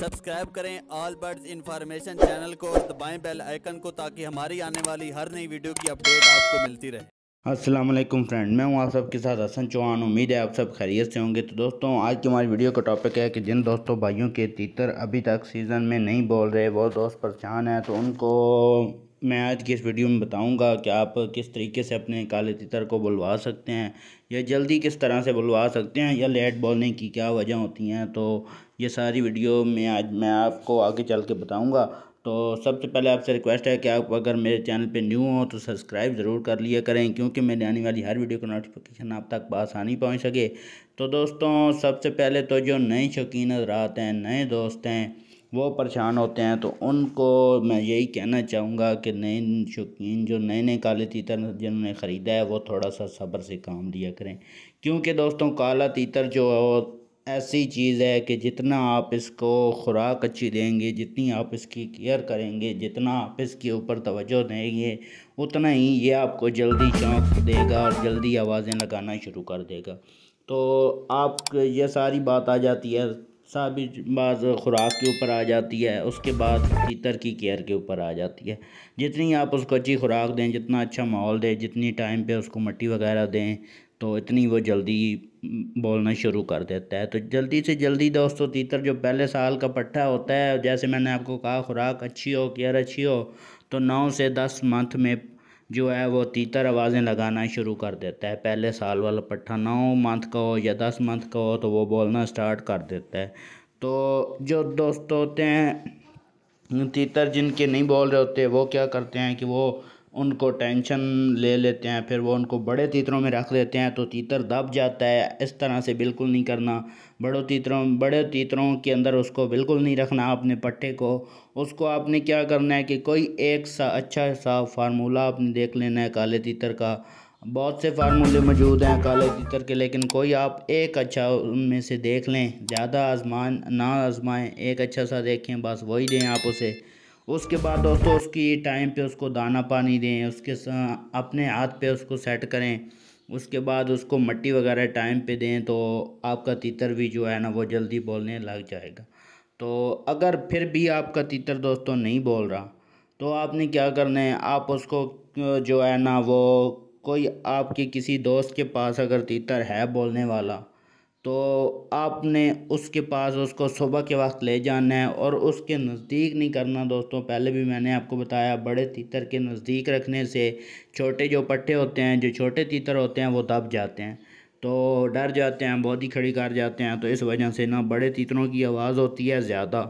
subscribe करें all birds information channel को और दबाएं बेल आइकन को ताकि हमारी आने वाली हर नई वीडियो की अपडेट आपको मिलती रहे वालेकुम फ्रेंड मैं हूँ आप सबके साथ हसन चौहान उम्मीद है आप सब खैरियत से होंगे तो दोस्तों आज की हमारी वीडियो का टॉपिक है कि जिन दोस्तों भाइयों के तीतर अभी तक सीज़न में नहीं बोल रहे वो दोस्त परेशान हैं तो उनको मैं आज की इस वीडियो में बताऊंगा कि आप किस तरीके से अपने काले तितर को बुलवा सकते हैं या जल्दी किस तरह से बुलवा सकते हैं या लेट बोलने की क्या वजह होती हैं तो ये सारी वीडियो में आज मैं आपको आगे चल के बताऊँगा तो सबसे पहले आपसे रिक्वेस्ट है कि आप अगर मेरे चैनल पे न्यू हो तो सब्सक्राइब ज़रूर कर लिया करें क्योंकि मेरी आने वाली हर वीडियो का नोटिफिकेशन आप तक आसानी पहुँच सके तो दोस्तों सबसे पहले तो जो नए शौकीन रात हैं नए दोस्त हैं वो परेशान होते हैं तो उनको मैं यही कहना चाहूँगा कि नए शौकीन जो नए नए काले तीतर जिन्होंने ख़रीदा है वो थोड़ा सा सब्र से काम लिया करें क्योंकि दोस्तों काला तीतर जो ऐसी चीज़ है कि जितना आप इसको खुराक अच्छी देंगे जितनी आप इसकी केयर करेंगे जितना आप इसके ऊपर तवज्जो देंगे उतना ही ये आपको जल्दी चौंक देगा और जल्दी आवाज़ें लगाना शुरू कर देगा तो आप ये सारी बात आ जाती है साबिज बाज खुराक के ऊपर आ जाती है उसके बाद तीतर की केयर के ऊपर आ जाती है जितनी आप उसको अच्छी खुराक दें जितना अच्छा माहौल दें जितनी टाइम पे उसको मट्टी वगैरह दें तो इतनी वो जल्दी बोलना शुरू कर देता है तो जल्दी से जल्दी दोस्तों तीतर तो जो पहले साल का पट्टा होता है जैसे मैंने आपको कहा खुराक अच्छी हो केयर अच्छी हो तो नौ से दस मंथ में जो है वो तीतर आवाज़ें लगाना शुरू कर देता है पहले साल वाला पट्ठा नौ मंथ का हो या दस मंथ का हो तो वो बोलना स्टार्ट कर देता है तो जो दोस्त होते हैं तीतर जिनके नहीं बोल रहे होते वो क्या करते हैं कि वो उनको टेंशन ले लेते हैं फिर वो उनको बड़े तीतरों में रख देते हैं तो तीतर दब जाता है इस तरह से बिल्कुल नहीं करना बड़ों तीतरों बड़े तीतरों के अंदर उसको बिल्कुल नहीं रखना अपने पट्टे को उसको आपने क्या करना है कि कोई एक सा अच्छा सा फार्मूला आपने देख लेना है काले तीतर का बहुत से फार्मूले मौजूद हैं काले तीतर के लेकिन कोई आप एक अच्छा उनमें से देख लें ज़्यादा आजमान ना आजमाएँ एक अच्छा सा देखें बस वही दें आप उसे उसके बाद दोस्तों उसकी टाइम पे उसको दाना पानी दें उसके अपने हाथ पे उसको सेट करें उसके बाद उसको मट्टी वगैरह टाइम पे दें तो आपका तीतर भी जो है ना वो जल्दी बोलने लग जाएगा तो अगर फिर भी आपका तीतर दोस्तों नहीं बोल रहा तो आपने क्या करना है आप उसको जो है ना वो कोई आपके किसी दोस्त के पास अगर तीतर है बोलने वाला तो आपने उसके पास उसको सुबह के वक्त ले जाना है और उसके नज़दीक नहीं करना दोस्तों पहले भी मैंने आपको बताया बड़े तीतर के नज़दीक रखने से छोटे जो पट्टे होते हैं जो छोटे तीतर होते हैं वो दब जाते हैं तो डर जाते हैं बहुत ही खड़ी कर जाते हैं तो इस वजह से ना बड़े तीतरों की आवाज़ होती है ज़्यादा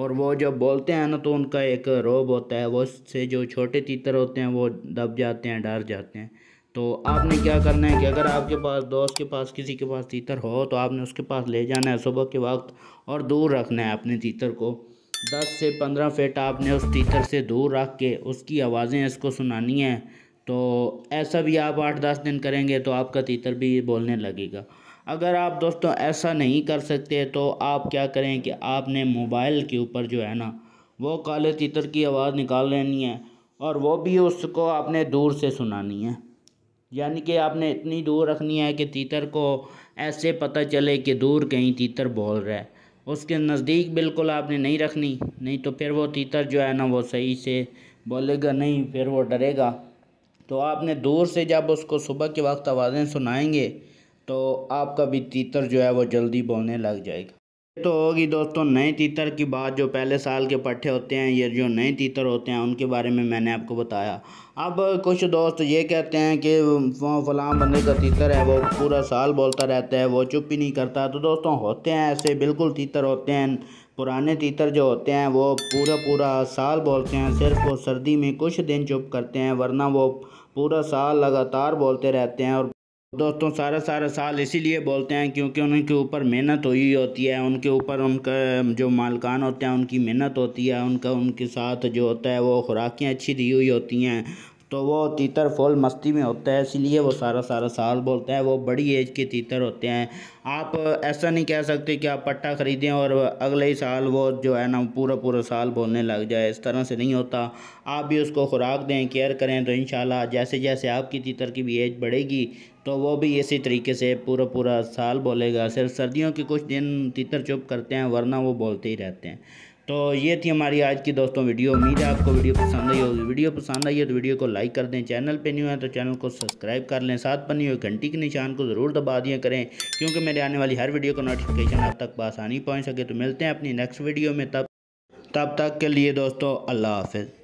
और वो जब बोलते हैं ना तो उनका एक रोब होता है वो से जो छोटे तीतर होते हैं वो दब जाते हैं डर जाते हैं तो आपने क्या करना है कि अगर आपके पास दोस्त के पास किसी के पास तीतर हो तो आपने उसके पास ले जाना है सुबह के वक्त और दूर रखना है अपने तीतर को दस से पंद्रह फीट आपने उस तीतर से दूर रख के उसकी आवाज़ें इसको सुनानी है तो ऐसा भी आप आठ दस दिन करेंगे तो आपका तीतर भी बोलने लगेगा अगर आप दोस्तों ऐसा नहीं कर सकते तो आप क्या करें कि आपने मोबाइल के ऊपर जो है ना वो काले तीतर की आवाज़ निकाल लेनी है और वो भी उसको आपने दूर से सुनानी है यानी कि आपने इतनी दूर रखनी है कि तीतर को ऐसे पता चले कि दूर कहीं तीतर बोल रहा है उसके नज़दीक बिल्कुल आपने नहीं रखनी नहीं तो फिर वो तीतर जो है ना वो सही से बोलेगा नहीं फिर वो डरेगा तो आपने दूर से जब उसको सुबह के वक्त आवाज़ें सुनाएंगे तो आपका भी तीतर जो है वो जल्दी बोलने लग जाएगा तो होगी दोस्तों नए तीतर की बात जो पहले साल के पट्ठे होते हैं ये जो नए तीतर होते हैं उनके बारे में मैंने आपको बताया अब कुछ दोस्त ये कहते हैं कि फलाम बंदे का तीतर है वो पूरा साल बोलता रहता है वो चुप ही नहीं करता तो दोस्तों होते हैं ऐसे बिल्कुल तीतर होते हैं पुराने तीतर जो होते हैं वो पूरा पूरा साल बोलते हैं सिर्फ वो सर्दी में कुछ दिन चुप करते हैं वरना वो पूरा साल लगातार बोलते रहते हैं और दोस्तों सारा सारा साल इसीलिए बोलते हैं क्योंकि उनके ऊपर मेहनत हुई होती है उनके ऊपर उनका जो मालकान होते हैं उनकी मेहनत होती है उनका उनके साथ जो होता है वो खुराकें अच्छी दी हुई होती हैं तो वो तीतर फुल मस्ती में होता है इसलिए वो सारा सारा साल बोलता है वो बड़ी एज के तीतर होते हैं आप ऐसा नहीं कह सकते कि आप पट्टा ख़रीदें और अगले ही साल वो जो है ना पूरा पूरा साल बोलने लग जाए इस तरह से नहीं होता आप भी उसको खुराक दें केयर करें तो इन जैसे जैसे आपकी तीतर की भी एज बढ़ेगी तो वो भी इसी तरीके से पूरा पूरा साल बोलेगा सिर्फ सर्दियों के कुछ दिन तीतर चुप करते हैं वरना वो बोलते ही रहते हैं तो ये थी हमारी आज की दोस्तों वीडियो उम्मीद है आपको वीडियो पसंद आई होगी वीडियो पसंद आई है तो वीडियो को लाइक कर दें चैनल पे न्यू है तो चैनल को सब्सक्राइब कर लें साथ बनी हुई घंटी के निशान को ज़रूर दबा दिया करें क्योंकि मेरे आने वाली हर वीडियो का नोटिफिकेशन आप तक बसानी पहुँच सके तो मिलते हैं अपनी नेक्स्ट वीडियो में तब तब तक के लिए दोस्तों अल्लाह हाफिज़